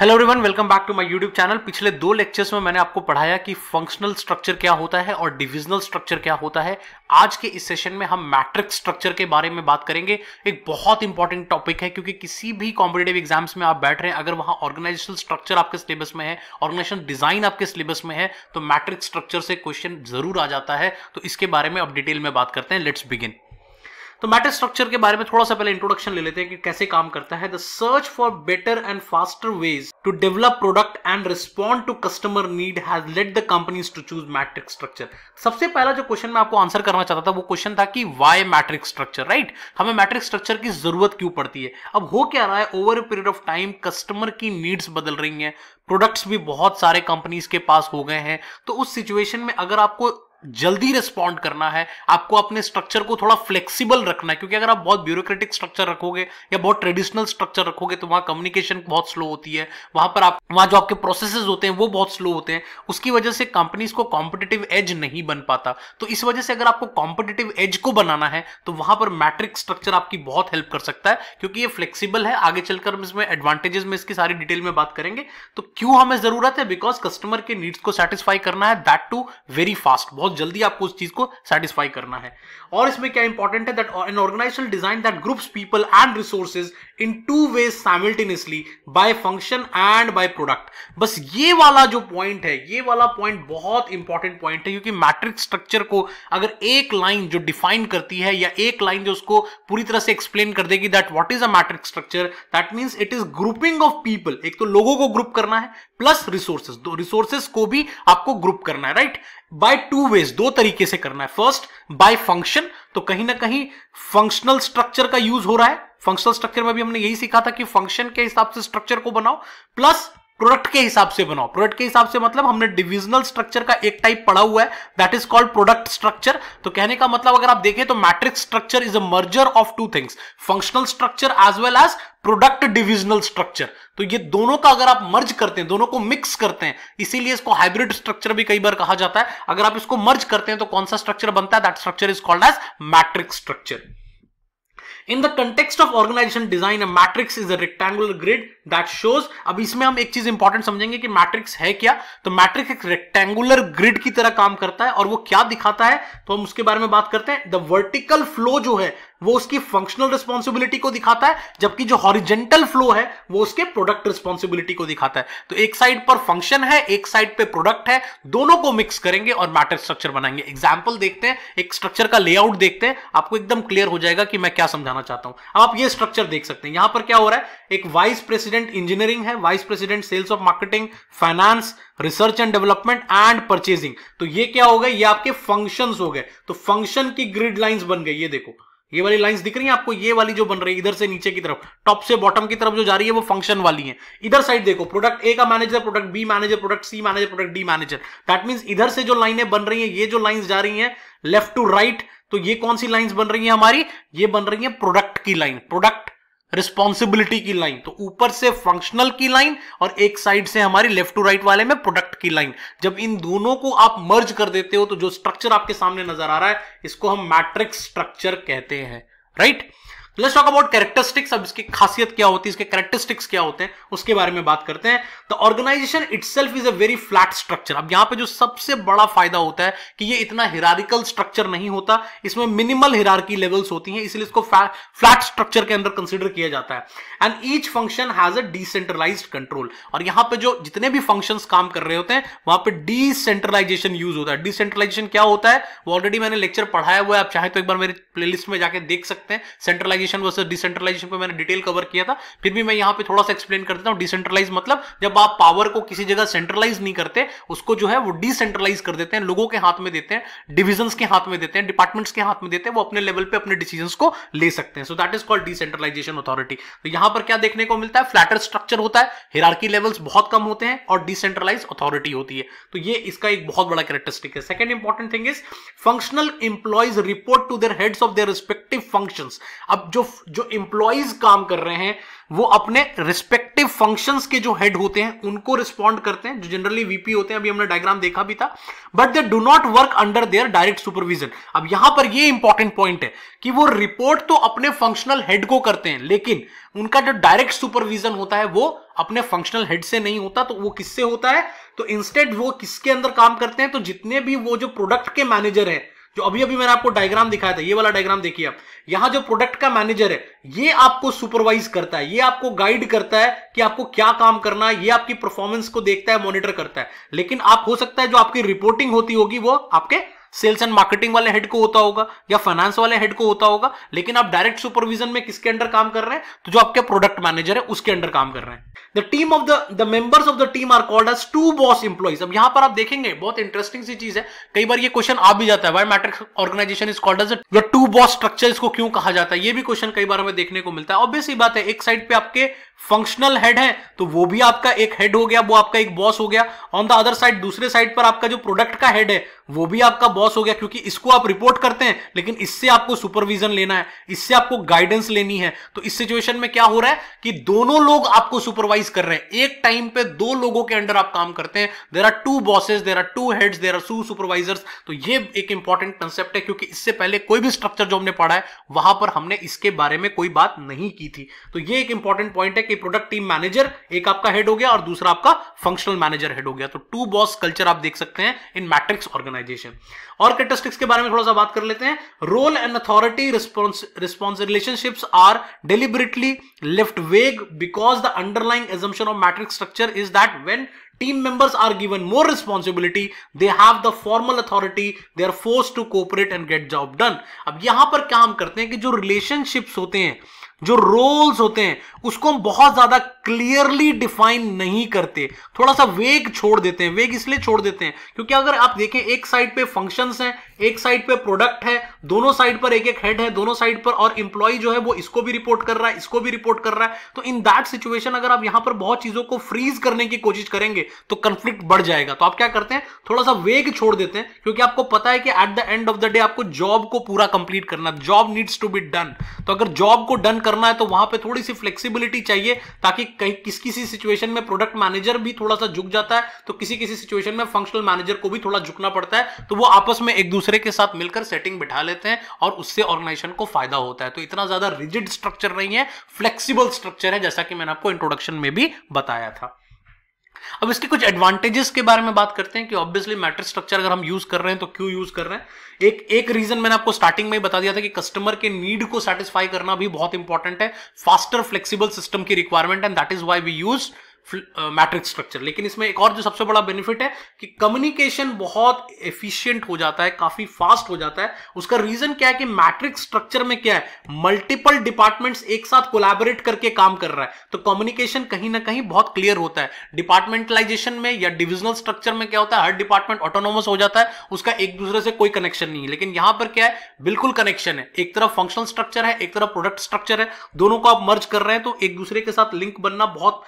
Hello everyone welcome back to my YouTube channel पिछले दो lectures में मैंने आपको पढ़ाया कि फंक्शनल स्ट्रक्चर क्या होता है और डिविजनल स्ट्रक्चर क्या होता है आज के इस सेशन में हम मैट्रिक्स स्ट्रक्चर के बारे में बात करेंगे एक बहुत इंपॉर्टेंट टॉपिक है क्योंकि किसी भी कॉम्पिटेटिव एग्जाम्स में आप बैठ रहे हैं अगर वहां ऑर्गेनाइजेशन स्ट्रक्चर आपके सिलेबस में है ऑर्गेनाइजेशन डिजाइन आपके सिलेबस में है तो मैट्रिक्स स्ट्रक्चर से क्वेश्चन जरूर आ जाता है तो इसके बारे में अब डिटेल में बात करते हैं लेट्स बिगिन तो मैटर स्ट्रक्चर के बारे में थोड़ा सा पहले इंट्रोडक्शन ले लेते हैं कि कैसे काम करता है the search for better and faster ways to develop product and respond to customer need has led the companies to choose matrix structure सबसे पहला जो क्वेश्चन मैं आपको आंसर करना चाहता था वो क्वेश्चन था कि वाई मैट्रिक स्ट्रक्चर राइट हमें मैट्रिक स्ट्रक्चर की जरूरत क्यों पड़ती है अब हो क्या रहा है over a period of time customer की नीड्स बदल रही हैं प्रोडक्ट्स भी बहुत सारे कंपनीज के पास हो गए हैं तो उस सिचुएशन में अगर आपको जल्दी रिस्पॉन्ड करना है आपको अपने स्ट्रक्चर को थोड़ा फ्लेक्सिबल रखना है क्योंकि अगर आप बहुत ब्यूरोक्रेटिक स्ट्रक्चर रखोगे या बहुत ट्रेडिशनल स्ट्रक्चर रखोगे तो वहां कम्युनिकेशन बहुत स्लो होती है वहां पर आप वहां जो आपके प्रोसेस होते हैं वो बहुत स्लो होते हैं उसकी वजह से कंपनीज को कॉम्पिटेटिव एज नहीं बन पाता तो इस वजह से अगर आपको कॉम्पिटेटिव एज को बनाना है तो वहां पर मैट्रिक स्ट्रक्चर आपकी बहुत हेल्प कर सकता है क्योंकि ये फ्लेक्सिबल है आगे चलकर हम इसमें एडवांटेजेस में इसकी सारी डिटेल में बात करेंगे तो क्यों हमें जरूरत है बिकॉज कस्टमर के नीड्स को सेटिस्फाई करना है दैट टू वेरी फास्ट बहुत बहुत जल्दी आपको उस चीज को सेटिस्फाई करना है और इसमें क्या इंपॉर्टेंट है that an organization design that groups people and resources in two ways simultaneously by function and by product बस ये वाला जो पॉइंट है ये वाला पॉइंट बहुत इंपॉर्टेंट पॉइंट है क्योंकि मैट्रिक्स स्ट्रक्चर को अगर एक लाइन जो डिफाइन करती है या एक लाइन जो उसको पूरी तरह से एक्सप्लेन कर देगी that what is a matrix structure that means it is grouping of people एक तो लोगों को ग्रुप करना है प्लस रिसोर्सेज दो रिसोर्सेज को भी आपको ग्रुप करना है right by two way ways दो तरीके से करना है फर्स्ट बाय फंक्शन तो कहीं ना कहीं फंक्शनल स्ट्रक्चर का यूज हो रहा है फंक्शनल स्ट्रक्चर में भी हमने यही सीखा था कि फंक्शन के हिसाब से स्ट्रक्चर को बनाओ प्लस प्रोडक्ट के हिसाब से बनाओ प्रोडक्ट के हिसाब से मतलब हमने डिविजनल स्ट्रक्चर का एक टाइप पढ़ा हुआ है that is called product structure तो कहने का मतलब अगर आप देखें तो matrix structure is a merger of two things functional structure as well as product divisional structure तो ये दोनों का अगर आप मर्ज करते हैं दोनों को मिक्स करते हैं इसीलिए इसको हाइब्रिड स्ट्रक्चर भी कई बार कहा जाता है अगर आप इसको मर्ज करते हैं तो कौन सा स्ट्रक्चर बनता है that structure is called as matrix structure in the context of organization design a matrix is a rectangular grid that shows अब इसमें हम एक चीज इंपॉर्टेंट समझेंगे कि मैट्रिक्स है क्या तो मैट्रिक्स एक रेक्टेंगुलर ग्रिड की तरह काम करता है और वो क्या दिखाता है तो हम उसके बारे में बात करते हैं द वर्टिकल फ्लो जो है वो उसकी फंक्शनल रिस्पॉन्सिबिलिटी को दिखाता है जबकि जो हॉरिजेंटल फ्लो है वो उसके प्रोडक्ट रिस्पॉन्सिबिलिटी को दिखाता है तो एक साइड पर फंक्शन है एक साइड पे प्रोडक्ट है दोनों को मिक्स करेंगे और मैटर स्ट्रक्चर बनाएंगे एग्जाम्पल देखते हैं एक स्ट्रक्चर का लेआउट देखते हैं आपको एकदम क्लियर हो जाएगा कि मैं क्या समझाना चाहता हूं अब आप ये स्ट्रक्चर देख सकते हैं यहां पर क्या हो रहा है एक वाइस प्रेसिडेंट प्रेसिडेंट इंजीनियरिंग है vice president sales of marketing finance research and development and purchasing तो ये क्या हो गए ये आपके फंक्शन हो गए तो फंक्शन की ग्रिड लाइन्स बन गई ये देखो ये वाली लाइंस दिख रही है आपको ये वाली जो बन रही है इधर से नीचे की तरफ टॉप से बॉटम की तरफ जो जा रही है वो फंक्शन वाली है इधर साइड देखो प्रोडक्ट ए का manager product B manager product C manager product D manager that means इधर से जो लाइनें बन रही है ये जो लाइन्स जा रही है लेफ्ट टू राइट तो ये कौन सी लाइन्स बन रही है हमारी ये बन रही है प्रोडक्ट की लाइन प्रोडक्ट रिस्पॉन्सिबिलिटी की लाइन तो ऊपर से फंक्शनल की लाइन और एक साइड से हमारी लेफ्ट टू राइट वाले में प्रोडक्ट की लाइन जब इन दोनों को आप मर्ज कर देते हो तो जो स्ट्रक्चर आपके सामने नजर आ रहा है इसको हम मैट्रिक्स स्ट्रक्चर कहते हैं right right? Let's talk about characteristics अब इसकी खासियत क्या होती है इसके कैरेक्टरिस्टिक्स क्या होते हैं उसके बारे में बात करते हैं the organization itself is a very flat structure अब यहां पे जो सबसे बड़ा फायदा होता है कि ये इतना हिरारिकल स्ट्रक्चर नहीं होता इसमें मिनिमल हिरारकी लेवल्स होती हैं इसलिए इसको फ्लैट स्ट्रक्चर के अंदर कंसिडर किया जाता है and each function has a decentralize control और यहां पे जो जितने भी फंक्शन काम कर रहे होते हैं वहां पर डिसेंट्रलाइजेशन यूज होता है डिसेंट्रलाइजेशन क्या होता है वो ऑलरेडी मैंने लेक्चर पढ़ाया हुआ है आप चाहे तो एक बार मेरे प्लेलिस्ट में जाके देख सकते हैं सेंट्रलाइजेशन सेंट्रलाइजेशन वर्सेस डिसेंट्रलाइजेशन को मैंने डिटेल कवर किया था फिर भी मैं यहाँ पे थोड़ा सा एक्सप्लेन कर देता हूँ डिसेंट्रलाइज मतलब जब आप पावर को किसी जगह सेंट्रलाइज नहीं करते उसको जो है वो डिसेंट्रलाइज कर देते हैं लोगों के हाथ में देते हैं डिविजन के हाथ में देते हैं डिपार्टमेंट्स के हाथ में देते हैं वो अपने लेवल पे अपने डिसीजन को ले सकते हैं so that is called decentralization authority तो यहाँ पर क्या देखने को मिलता है फ्लैटर स्ट्रक्चर होता है हिरारकी लेवल्स बहुत कम होते हैं और डिसेंट्रलाइज अथॉरिटी होती है तो ये इसका एक बहुत बड़ा कैरेक्टरिस्टिक है second important thing is functional employees report to their heads of their respective functions अब जो जो इंप्लॉइज काम कर रहे हैं वो अपने रिस्पेक्टिव फंक्शंस के जो हेड होते हैं उनको रिस्पॉन्ड करते हैं जो जनरली वीपी होते हैं अभी हमने डायग्राम देखा भी था but they do not work under their direct supervision अब यहां पर ये इंपॉर्टेंट पॉइंट है कि वो रिपोर्ट तो अपने फंक्शनल हेड को करते हैं लेकिन उनका जो डायरेक्ट सुपरविजन होता है वो अपने फंक्शनल हेड से नहीं होता तो वो किससे होता है तो इंस्टेड वो किसके अंदर काम करते हैं तो जितने भी वो जो प्रोडक्ट के मैनेजर हैं जो अभी अभी मैंने आपको डायग्राम दिखाया था ये वाला डायग्राम देखिए आप यहां जो प्रोडक्ट का मैनेजर है ये आपको सुपरवाइज करता है ये आपको गाइड करता है कि आपको क्या काम करना है ये आपकी परफॉर्मेंस को देखता है मॉनिटर करता है लेकिन आप हो सकता है जो आपकी रिपोर्टिंग होती होगी वो आपके सेल्स एंड मार्केटिंग वाले हेड को होता होगा या फाइनेंस वाले हेड को होता होगा लेकिन आप डायरेक्ट सुपरविजन में किसके अंडर काम कर रहे हैं तो जो आपके प्रोडक्ट मैनेजर है उसके अंडर काम कर रहे हैं the team of the members of the team are called as two boss employees अब यहां पर आप देखेंगे बहुत इंटरेस्टिंग सी चीज है कई बार ये क्वेश्चन आ भी जाता है why matrix organization is called as the two boss structure इसको क्यों कहा जाता है ये भी क्वेश्चन कई बार हमें देखने को मिलता है ही बात है एक साइड पे आपके फंक्शनल हेड है तो वो भी आपका एक हेड हो गया वो आपका एक बॉस हो गया ऑन द अदर साइड दूसरे साइड पर आपका जो प्रोडक्ट का हेड है वो भी आपका बॉस लॉस हो गया क्योंकि इसको आप रिपोर्ट करते हैं लेकिन इससे आपको सुपरविजन लेना है इससे आपको गाइडेंस लेनी है तो इस सिचुएशन में क्या हो रहा है कि दोनों लोग आपको सुपरवाइज कर रहे हैं एक टाइम पे दो लोगों के अंडर आप काम करते हैं there are two bosses there are two heads there are two supervisors तो ये एक इंपॉर्टेंट कंसेप्ट है क्योंकि इससे पहले कोई भी स्ट्रक्चर जो हमने पढ़ा है वहां पर हमने इसके बारे में कोई बात नहीं की थी तो ये एक इंपॉर्टेंट पॉइंट है कि प्रोडक्ट टीम मैनेजर एक आपका हेड हो गया और दूसरा आपका फंक्शनल मैनेजर हेड हो गया तो टू बॉस कल्चर आप देख सकते हैं इन मैट्रिक्स ऑर्गेनाइजेशन और कैटेस्टिक्स के बारे में थोड़ा सा बात कर लेते हैं role and authority response relationships are deliberately left vague because the underlying assumption of matrix structure is that when team members are given more responsibility they have the formal authority they are force to cooperate and get job done अब यहां पर क्या हम करते हैं कि जो relationships होते हैं जो रोल्स होते हैं उसको हम बहुत ज्यादा क्लियरली डिफाइन नहीं करते थोड़ा सा वेग छोड़ देते हैं वेग इसलिए छोड़ देते हैं क्योंकि अगर आप देखें एक साइड पे फंक्शंस हैं एक साइड पे प्रोडक्ट है दोनों साइड पर एक एक हेड है दोनों साइड पर और इंप्लॉय जो है वो इसको भी रिपोर्ट कर रहा है इसको भी रिपोर्ट कर रहा है तो इन दैट सिचुएशन अगर आप यहां पर बहुत चीजों को फ्रीज करने की कोशिश करेंगे तो कंफ्लिक्ट बढ़ जाएगा तो आप क्या करते हैं थोड़ा सा वेग छोड़ देते हैं क्योंकि आपको पता है कि at the end of the day आपको जॉब को पूरा कंप्लीट करना job needs to be done तो अगर जॉब को डन करना है तो वहां पे थोड़ी सी फ्लेक्सिबिलिटी चाहिए ताकि कहीं किस किसी सिचुएशन में प्रोडक्ट मैनेजर भी थोड़ा सा झुक जाता है तो किसी किसी सिचुएशन में फंक्शनल मैनेजर को भी थोड़ा झुकना पड़ता है तो वो आपस में एक दूसरे के साथ मिलकर सेटिंग बिठा लेते हैं और उससे ऑर्गेनाइजेशन को फायदा होता है तो इतना ज्यादा रिजिड स्ट्रक्चर नहीं है फ्लेक्सिबल स्ट्रक्चर है जैसा कि मैंने आपको इंट्रोडक्शन में भी बताया था अब इसके कुछ एडवांटेजेस के बारे में बात करते हैं कि ऑब्वियसली मैट्रिक स्ट्रक्चर अगर हम यूज कर रहे हैं तो क्यों यूज कर रहे हैं एक एक रीजन मैंने आपको स्टार्टिंग में ही बता दिया था कि कस्टमर के नीड को सेटिस्फाई करना भी बहुत इंपॉर्टेंट है फास्टर फ्लेक्सिबल सिस्टम की requirement and that is why we use matrix structure लेकिन इसमें एक और जो सबसे बड़ा बेनिफिट है कि कम्युनिकेशन बहुत एफिशिएंट हो जाता है काफी फास्ट हो जाता है उसका रीजन क्या है कि मैट्रिक्स स्ट्रक्चर में क्या है मल्टीपल डिपार्टमेंट्स एक साथ कोलैबोरेट करके काम कर रहा है तो कम्युनिकेशन कहीं ना कहीं बहुत क्लियर होता है डिपार्टमेंटलाइजेशन में या डिविजनल स्ट्रक्चर में क्या होता है हर डिपार्टमेंट ऑटोनोमस हो जाता है उसका एक दूसरे से कोई कनेक्शन नहीं है लेकिन यहां पर क्या है बिल्कुल कनेक्शन है एक तरफ फंक्शनल स्ट्रक्चर है एक तरफ प्रोडक्ट स्ट्रक्चर है दोनों को आप मर्ज कर रहे हैं तो एक दूसरे के साथ लिंक बनना बहुत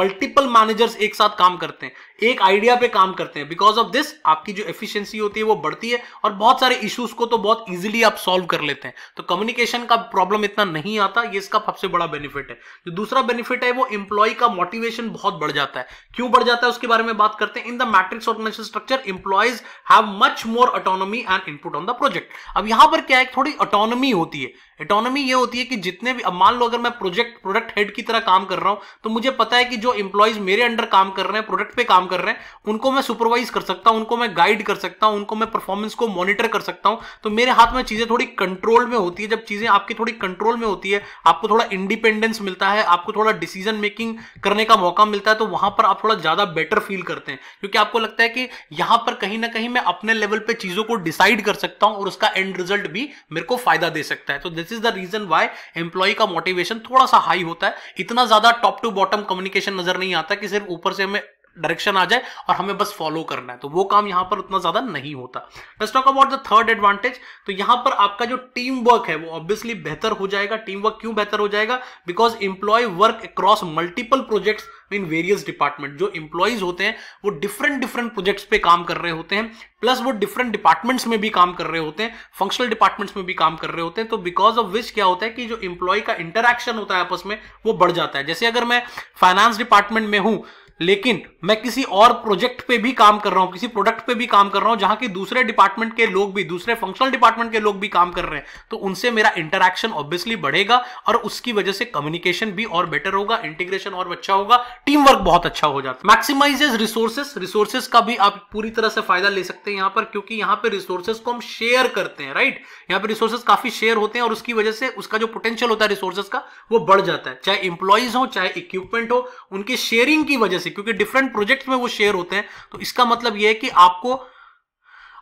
मल्टी मल्टीपल मैनेजर्स एक साथ काम करते हैं एक आइडिया पे काम करते हैं बिकॉज ऑफ दिस आपकी जो एफिशिएंसी होती है वो बढ़ती है और बहुत सारे इश्यूज को तो बहुत इजीली आप सॉल्व कर लेते हैं तो कम्युनिकेशन का प्रॉब्लम इतना नहीं आता ये इसका सबसे बड़ा बेनिफिट है जो दूसरा बेनिफिट है वो इंप्लॉय का मोटिवेशन बहुत बढ़ जाता है क्यों बढ़ जाता है उसके बारे में बात करते हैं in the matrix organization structure employees have much more autonomy and input on the project अब यहां पर क्या है थोड़ी ऑटोनॉमी होती है ऑटोनॉमी ये होती है कि जितने भी अब मान लो अगर मैं प्रोजेक्ट प्रोडक्ट हेड की तरह काम कर रहा हूं तो मुझे पता है कि जो इंप्लॉयज मेरे अंडर काम कर रहे हैं प्रोडक्ट पे काम काम कर रहे हैं उनको मैं सुपरवाइज कर सकता हूं उनको मैं गाइड कर सकता हूं उनको मैं परफॉर्मेंस को मॉनिटर कर सकता हूं तो मेरे हाथ में चीज़ें थोड़ी कंट्रोल में होती है जब चीज़ें आपकी थोड़ी कंट्रोल में होती है आपको थोड़ा इंडिपेंडेंस मिलता है आपको थोड़ा डिसीजन मेकिंग करने का मौका मिलता है तो वहां पर आप थोड़ा ज़्यादा बेटर फील करते हैं क्योंकि आपको लगता है कि यहां पर कहीं ना कहीं मैं अपने लेवल पर चीज़ों को डिसाइड कर सकता हूं और उसका एंड रिजल्ट भी मेरे को फायदा दे सकता है तो this is the reason why employ का मोटिवेशन थोड़ा सा हाई होता है इतना ज़्यादा टॉप टू बॉटम कम्युनिकेशन नजर नहीं आता कि सिर्फ ऊपर से हमें डायरेक्शन आ जाए और हमें बस फॉलो करना है तो वो काम यहाँ पर उतना ज्यादा नहीं होता let's talk about the third advantage तो यहां पर आपका जो टीम वर्क है वो ऑब्वियसली बेहतर हो जाएगा टीम वर्क क्यों बेहतर हो जाएगा because employ work across multiple projects in various department जो इंप्लॉयज होते हैं वो डिफरेंट डिफरेंट प्रोजेक्ट्स पे काम कर रहे होते हैं प्लस वो डिफरेंट डिपार्टमेंट्स में भी काम कर रहे होते हैं फंक्शनल डिपार्टमेंट्स में भी काम कर रहे होते हैं तो बिकॉज ऑफ विच क्या होता है कि जो इंप्लॉय का इंटरेक्शन होता है आपस में वो बढ़ जाता है जैसे अगर मैं फाइनेंस डिपार्टमेंट में हूं लेकिन मैं किसी और प्रोजेक्ट पे भी काम कर रहा हूं किसी प्रोडक्ट पे भी काम कर रहा हूं जहां के दूसरे डिपार्टमेंट के लोग भी दूसरे फंक्शनल डिपार्टमेंट के लोग भी काम कर रहे हैं तो उनसे मेरा इंटरेक्शन ऑब्वियसली बढ़ेगा और उसकी वजह से कम्युनिकेशन भी और बेटर होगा इंटीग्रेशन और अच्छा होगा टीम वर्क बहुत अच्छा हो जाता है मैक्सिमाइजेज रिसोर्सेस रिसोर्सेस का भी आप पूरी तरह से फायदा ले सकते हैं यहां पर क्योंकि यहां पर रिसोर्सेस को हम शेयर करते हैं राइट यहां पर रिसोर्सेस काफी शेयर होते हैं और उसकी वजह से उसका जो पोटेंशियल होता है रिसोर्सेस का वो बढ़ जाता है चाहे इंप्लॉइज हो चाहे इक्विपमेंट हो उनके शेयरिंग की वजह से से क्योंकि डिफरेंट प्रोजेक्ट्स में वो शेयर होते हैं तो इसका मतलब ये है कि आपको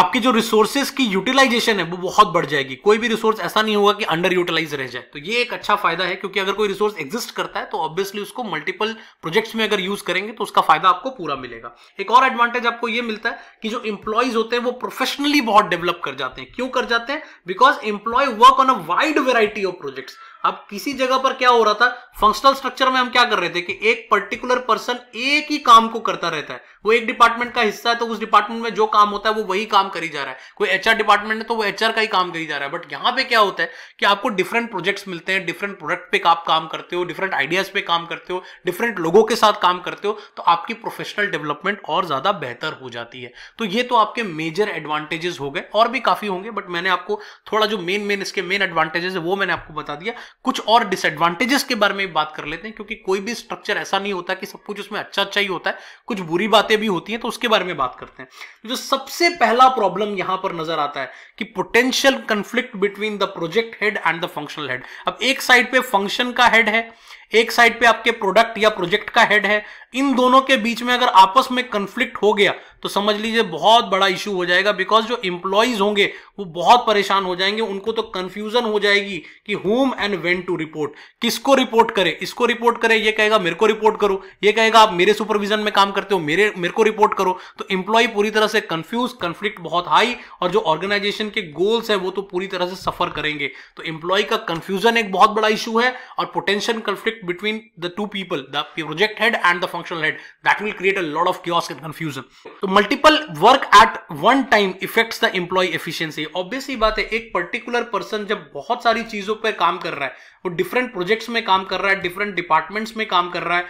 आपकी जो रिसोर्सेज की यूटिलाइजेशन है वो बहुत बढ़ जाएगी कोई भी रिसोर्स ऐसा नहीं होगा कि अंडर यूटिलाइज रह जाए तो ये एक अच्छा फायदा है क्योंकि अगर कोई रिसोर्स एग्जिस्ट करता है तो ऑब्वियसली उसको मल्टीपल प्रोजेक्ट्स में अगर यूज करेंगे तो उसका फायदा आपको पूरा मिलेगा एक और एडवांटेज आपको ये मिलता है कि जो इंप्लॉयज होते हैं वो प्रोफेशनली बहुत डेवलप कर जाते हैं क्यों कर जाते हैं because employ work on a wide variety of projects अब किसी जगह पर क्या हो रहा था फंक्शनल स्ट्रक्चर में हम क्या कर रहे थे कि एक पर्टिकुलर पर्सन एक ही काम को करता रहता है वो एक डिपार्टमेंट का हिस्सा है तो उस डिपार्टमेंट में जो काम होता है वो वही काम करी जा रहा है कोई एचआर डिपार्टमेंट है तो वो एचआर का ही काम करी जा रहा है बट यहां पे क्या होता है कि आपको डिफरेंट प्रोजेक्ट्स मिलते हैं डिफरेंट प्रोडक्ट पे आप काम करते हो डिफरेंट आइडियाज पे काम करते हो डिफरेंट लोगों के साथ काम करते हो तो आपकी प्रोफेशनल डेवलपमेंट और ज्यादा बेहतर हो जाती है तो ये तो आपके मेजर एडवांटेजेस हो गए और भी काफी होंगे बट मैंने आपको थोड़ा जो मेन मेन इसके मेन एडवांटेजेस है वो मैंने आपको बता दिया कुछ और डिसएडवांटेजेस के बारे में बात कर लेते हैं क्योंकि कोई भी स्ट्रक्चर ऐसा नहीं होता कि सब कुछ उसमें अच्छा अच्छा ही होता है कुछ बुरी बातें भी होती हैं तो उसके बारे में बात करते हैं तो जो सबसे पहला प्रॉब्लम यहां पर नजर आता है कि potential conflict between the project head and the functional head अब एक साइड पे फंक्शन का हेड है एक साइड पे आपके प्रोडक्ट या प्रोजेक्ट का हेड है इन दोनों के बीच में अगर आपस में कंफ्लिक्ट हो गया तो समझ लीजिए बहुत बड़ा इशू हो जाएगा बिकॉज जो इंप्लॉयज होंगे वो बहुत परेशान हो जाएंगे उनको तो कंफ्यूजन हो जाएगी कि whom and when to report किसको रिपोर्ट करे इसको रिपोर्ट करे ये कहेगा मेरे को रिपोर्ट करो ये कहेगा आप मेरे सुपरविजन में काम करते हो मेरे मेरे को रिपोर्ट करो तो इंप्लॉय पूरी तरह से कंफ्यूज कंफ्लिक्ट बहुत हाई और जो ऑर्गेनाइजेशन के गोल्स है वो तो पूरी तरह से सफर करेंगे तो इंप्लॉय का कंफ्यूजन एक बहुत बड़ा इशू है और potential conflict conflict between the two people, the project head and the functional head. That will create a lot of chaos and confusion. So multiple work at one time affects the employee efficiency. Obviously बात है एक particular person जब बहुत सारी चीजों पर काम कर रहा है वो different projects में काम कर रहा है different departments में काम कर रहा है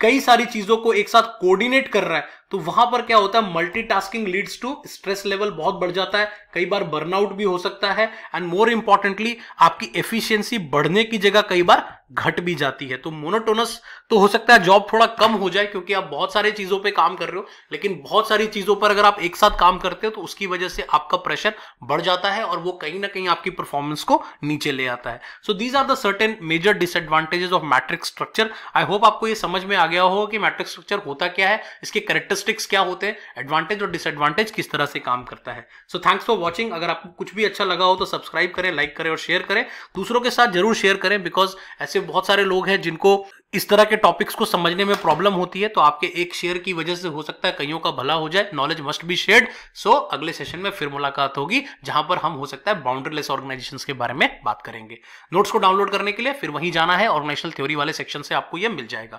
कई सारी चीजों को एक साथ coordinate कर रहा है तो वहां पर क्या होता है multitasking leads to stress level बहुत बढ़ जाता है कई बार बर्नआउट भी हो सकता है एंड मोर इंपॉर्टेंटली आपकी एफिशिएंसी बढ़ने की जगह कई बार घट भी जाती है तो मोनोटोनस तो हो सकता है जॉब थोड़ा कम हो जाए क्योंकि आप बहुत सारी चीजों पर काम कर रहे हो लेकिन बहुत सारी चीजों पर अगर आप एक साथ काम करते हो तो उसकी वजह से आपका प्रेशर बढ़ जाता है और वो कहीं ना कहीं आपकी परफॉर्मेंस को नीचे ले आता है so these are the certain major disadvantages of matrix structure I hope आपको ये समझ में आ गया हो कि मैट्रिक स्ट्रक्चर होता क्या है इसके करेक्टर कैरेक्टरिस्टिक्स क्या होते हैं एडवांटेज और डिसएडवांटेज किस तरह से काम करता है सो थैंक्स फॉर वॉचिंग अगर आपको कुछ भी अच्छा लगा हो तो सब्सक्राइब करें लाइक करें और शेयर करें दूसरों के साथ जरूर शेयर करें बिकॉज ऐसे बहुत सारे लोग हैं जिनको इस तरह के टॉपिक्स को समझने में प्रॉब्लम होती है तो आपके एक शेयर की वजह से हो सकता है कईयों का भला हो जाए knowledge must be shared so अगले सेशन में फिर मुलाकात होगी जहां पर हम हो सकता है बाउंड्रीलेस ऑर्गेनाइजेशंस के बारे में बात करेंगे नोट्स को डाउनलोड करने के लिए फिर वहीं जाना है ऑर्गेनाइजेशनल थ्योरी वाले सेक्शन से आपको यह मिल जाएगा